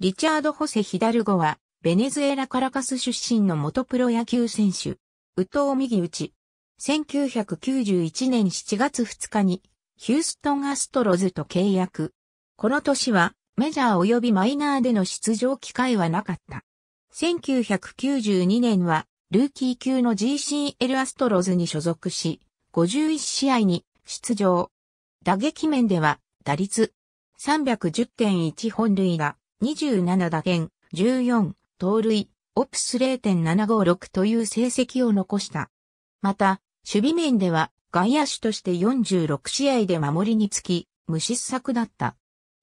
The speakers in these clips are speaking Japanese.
リチャード・ホセ・ヒダルゴは、ベネズエラ・カラカス出身の元プロ野球選手、ウトウ・ミギウチ。1991年7月2日に、ヒューストン・アストロズと契約。この年は、メジャー及びマイナーでの出場機会はなかった。1992年は、ルーキー級の GCL アストロズに所属し、51試合に出場。打撃面では、打率310.1本塁打、27打点、14、盗塁、オプス0.756という成績を残した。また、守備面では外野手として46試合で守りにつき、無失策だった。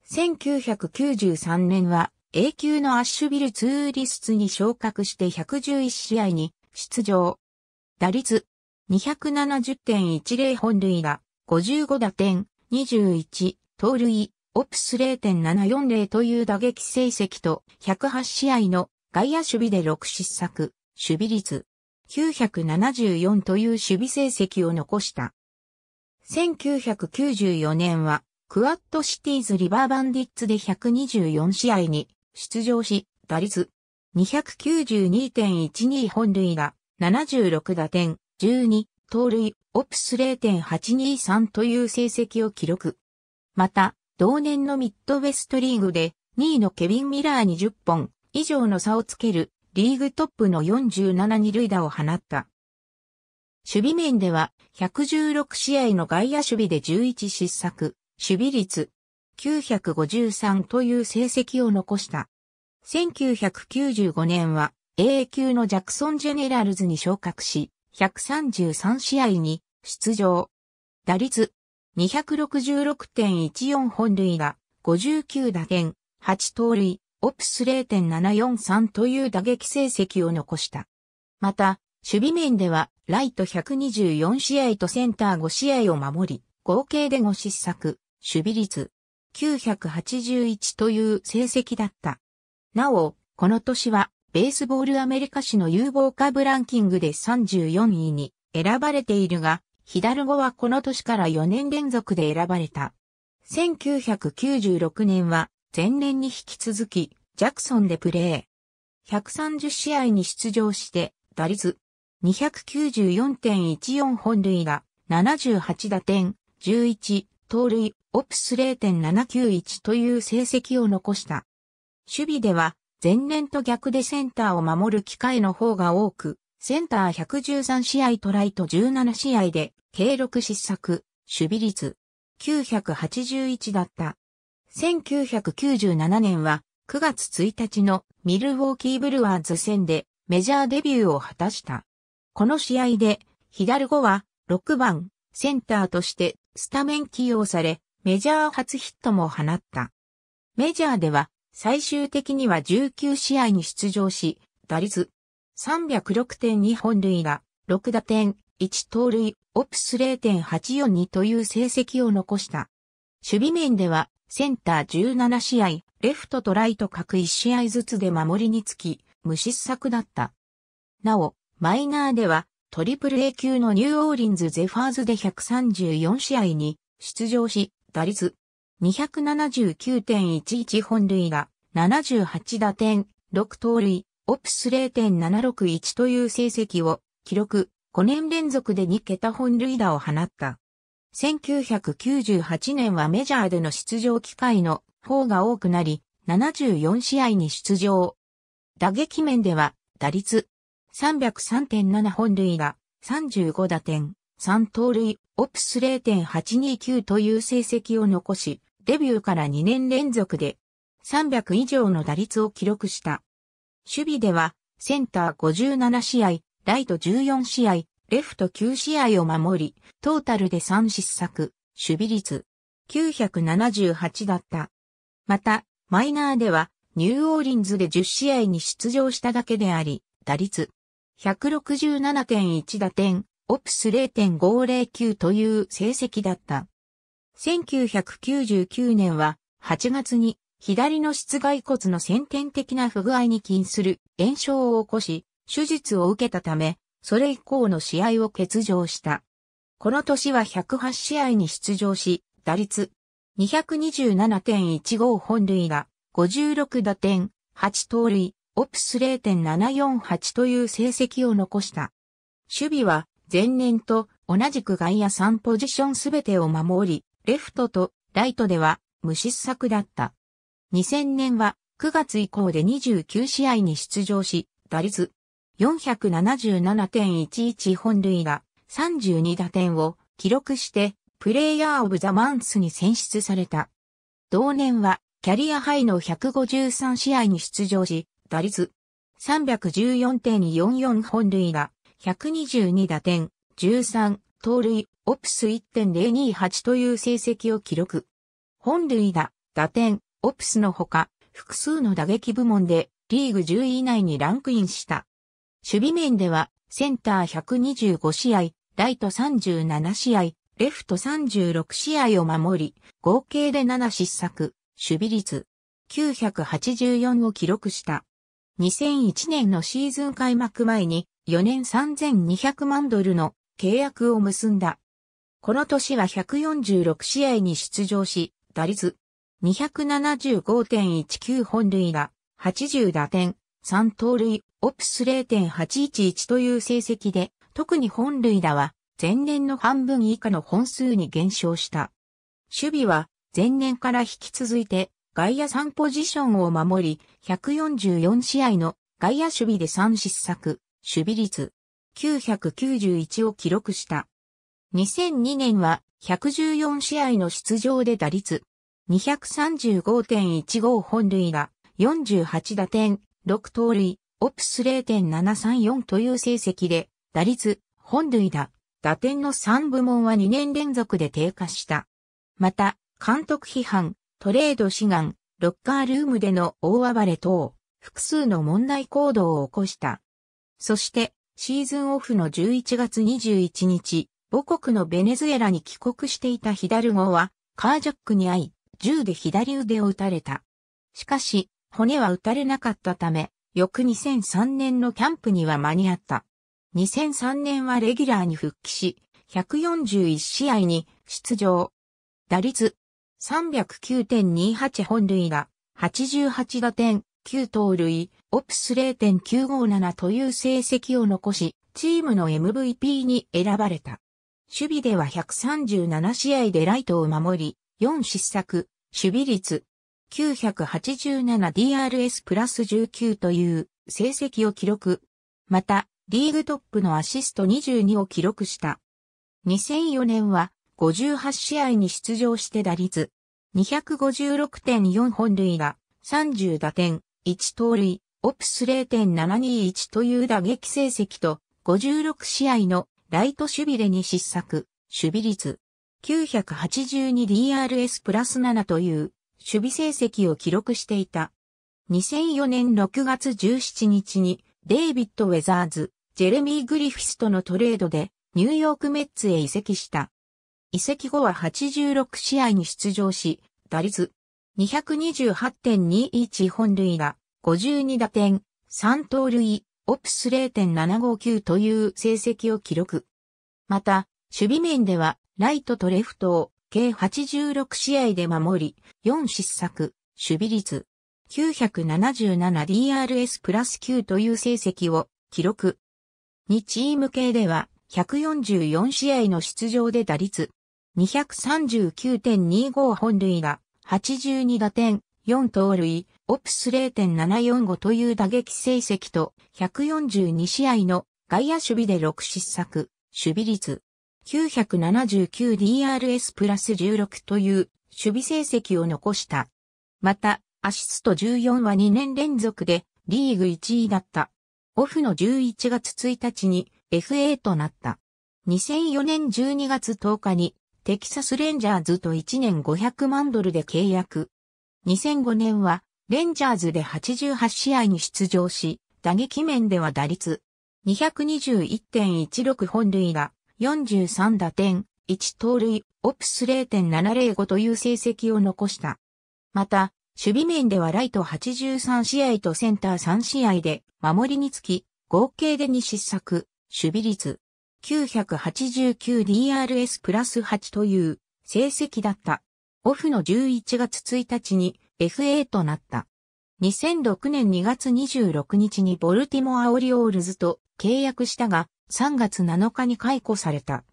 1993年は A 級のアッシュビルツーリスツに昇格して111試合に出場。打率270.10本塁打、55打点、21、盗塁、オプス0.740という打撃成績と108試合の外野守備で6失策、守備率974という守備成績を残した。1994年はクワッドシティーズリバーバンディッツで124試合に出場し、打率292.12本塁打、76打点、12、盗塁、オプス0.823という成績を記録。また、同年のミッドウェストリーグで2位のケビン・ミラーに10本以上の差をつけるリーグトップの47二塁打を放った。守備面では116試合の外野守備で11失策、守備率953という成績を残した。1995年は A 級のジャクソン・ジェネラルズに昇格し、133試合に出場。打率266.14本塁打、59打点、8盗塁、オプス0.743という打撃成績を残した。また、守備面では、ライト124試合とセンター5試合を守り、合計で5失策、守備率981という成績だった。なお、この年は、ベースボールアメリカ史の有望株ランキングで34位に選ばれているが、ヒダルゴはこの年から4年連続で選ばれた。1996年は前年に引き続き、ジャクソンでプレー。130試合に出場して、打率294.14本塁が78打点、11、盗塁、オプス0.791という成績を残した。守備では、前年と逆でセンターを守る機会の方が多く、センター113試合トライと17試合で、計6失策、守備率、981だった。1997年は、9月1日のミルウォーキーブルワーズ戦でメジャーデビューを果たした。この試合で、左後は6番センターとしてスタメン起用され、メジャー初ヒットも放った。メジャーでは最終的には19試合に出場し、打率306.2本塁打、6打点、1盗塁、オプス0.842という成績を残した。守備面では、センター17試合、レフトとライト各1試合ずつで守りにつき、無失策だった。なお、マイナーでは、トリプル A 級のニューオーリンズゼファーズで134試合に出場し、打率279.11本塁打、78打点、6盗塁、オプス0.761という成績を記録、5年連続で2桁本塁打を放った。1998年はメジャーでの出場機会の方が多くなり、74試合に出場。打撃面では、打率303.7本塁打、35打点、3盗塁、オプス0.829という成績を残し、デビューから2年連続で300以上の打率を記録した。守備では、センター57試合、ライト14試合、レフト9試合を守り、トータルで3失策、守備率978だった。また、マイナーでは、ニューオーリンズで10試合に出場しただけであり、打率167.1打点、オプス0.509という成績だった。1999年は8月に左の室外骨の先天的な不具合に起因する炎症を起こし、手術を受けたため、それ以降の試合を欠場した。この年は108試合に出場し、打率227.15本塁打、56打点、8盗塁、オプス0.748という成績を残した。守備は前年と同じく外野3ポジションすべてを守り、レフトとライトでは無失策だった。2000年は9月以降で29試合に出場し、打率477.11本塁打32打点を記録してプレイヤーオブザマンスに選出された。同年はキャリアハイの153試合に出場し、打率314.44本塁打122打点13盗塁オプス1.028という成績を記録。本塁打、打点、オプスのほか、複数の打撃部門でリーグ10位以内にランクインした。守備面では、センター125試合、ライト37試合、レフト36試合を守り、合計で7失策、守備率984を記録した。2001年のシーズン開幕前に4年3200万ドルの契約を結んだ。この年は146試合に出場し、打率275.19本塁打、80打点、3盗塁、オプス0.811という成績で、特に本塁打は、前年の半分以下の本数に減少した。守備は、前年から引き続いて、外野3ポジションを守り、144試合の外野守備で3失策、守備率991を記録した。2002年は114試合の出場で打率235.15本塁打、48打点、6盗塁、オプス0.734という成績で、打率、本塁打、打点の3部門は2年連続で低下した。また、監督批判、トレード志願、ロッカールームでの大暴れ等、複数の問題行動を起こした。そして、シーズンオフの11月21日、母国のベネズエラに帰国していたヒダルゴは、カージャックに会い、銃で左腕を撃たれた。しかし、骨は撃たれなかったため、翌2003年のキャンプには間に合った。2003年はレギュラーに復帰し、141試合に出場。打率309.28本塁打、88打点、9盗塁、オプス0.957という成績を残し、チームの MVP に選ばれた。守備では137試合でライトを守り、4失策、守備率 987DRS プラス19という成績を記録。また、リーグトップのアシスト22を記録した。2004年は58試合に出場して打率256.4本塁打、30打点、1盗塁、オプス0.721という打撃成績と56試合のライト守備で2失策、守備率 982DRS プラス7という守備成績を記録していた。2004年6月17日にデイビッド・ウェザーズ、ジェレミー・グリフィスとのトレードでニューヨークメッツへ移籍した。移籍後は86試合に出場し、打率228.21本塁打、52打点、3盗塁、オプス0.759という成績を記録。また、守備面ではライトとレフトを計86試合で守り、4失策、守備率 977DRS プラス9という成績を記録。2チーム系では144試合の出場で打率239.25本塁打、82打点、4盗塁、オプス0.745という打撃成績と142試合の外野守備で6失策、守備率 979DRS プラス16という守備成績を残した。また、アシスト14は2年連続でリーグ1位だった。オフの11月1日に FA となった。2004年12月10日にテキサスレンジャーズと1年500万ドルで契約。2005年はレンジャーズで88試合に出場し、打撃面では打率221.16本塁打、43打点、1盗塁、オプス0.705という成績を残した。また、守備面ではライト83試合とセンター3試合で、守りにつき、合計で2失策、守備率、989DRS プラス8という成績だった。オフの11月1日に FA となった。2006年2月26日にボルティモア・オリオールズと契約したが、3月7日に解雇された。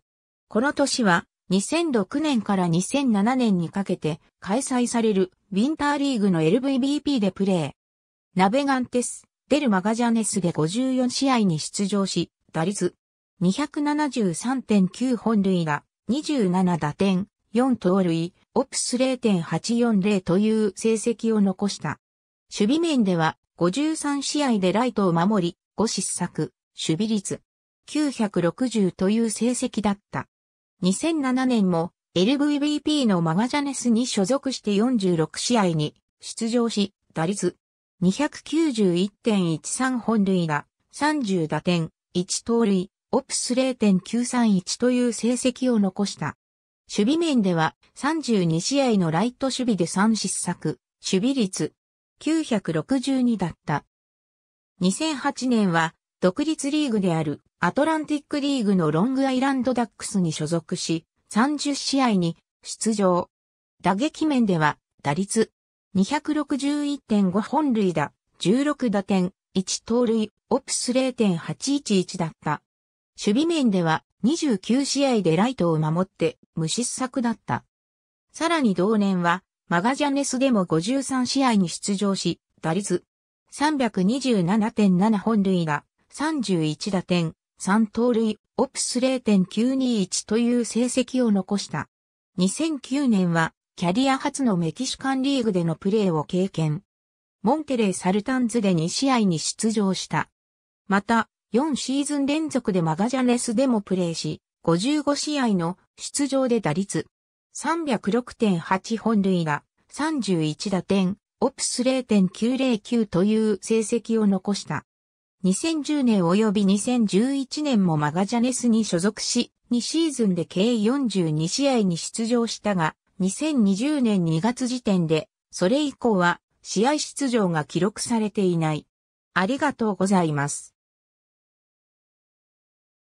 この年は、2006年から2007年にかけて開催されるウィンターリーグの LVBP でプレー。ナベガンテス、デルマガジャネスで54試合に出場し、打率273.9本塁打、27打点、4盗塁、オプス0.840という成績を残した。守備面では53試合でライトを守り、5失策、守備率960という成績だった。2007年も LVBP のマガジャネスに所属して46試合に出場し、打率291.13本塁打、30打点、1盗塁、オプス0.931という成績を残した。守備面では32試合のライト守備で3失策、守備率962だった。2008年は独立リーグであるアトランティックリーグのロングアイランドダックスに所属し、30試合に出場。打撃面では打率261.5本塁打、16打点、1盗塁、オプス0.811だった。守備面では29試合でライトを守って無失策だった。さらに同年はマガジャネスでも53試合に出場し、打率327.7本塁打、31打点、3盗塁、オプス0.921という成績を残した。2009年は、キャリア初のメキシカンリーグでのプレーを経験。モンテレー・サルタンズで2試合に出場した。また、4シーズン連続でマガジャネスでもプレーし、55試合の出場で打率306.8本塁打、31打点、オプス0.909という成績を残した。2010年及び2011年もマガジャネスに所属し、2シーズンで計42試合に出場したが、2020年2月時点で、それ以降は試合出場が記録されていない。ありがとうございます。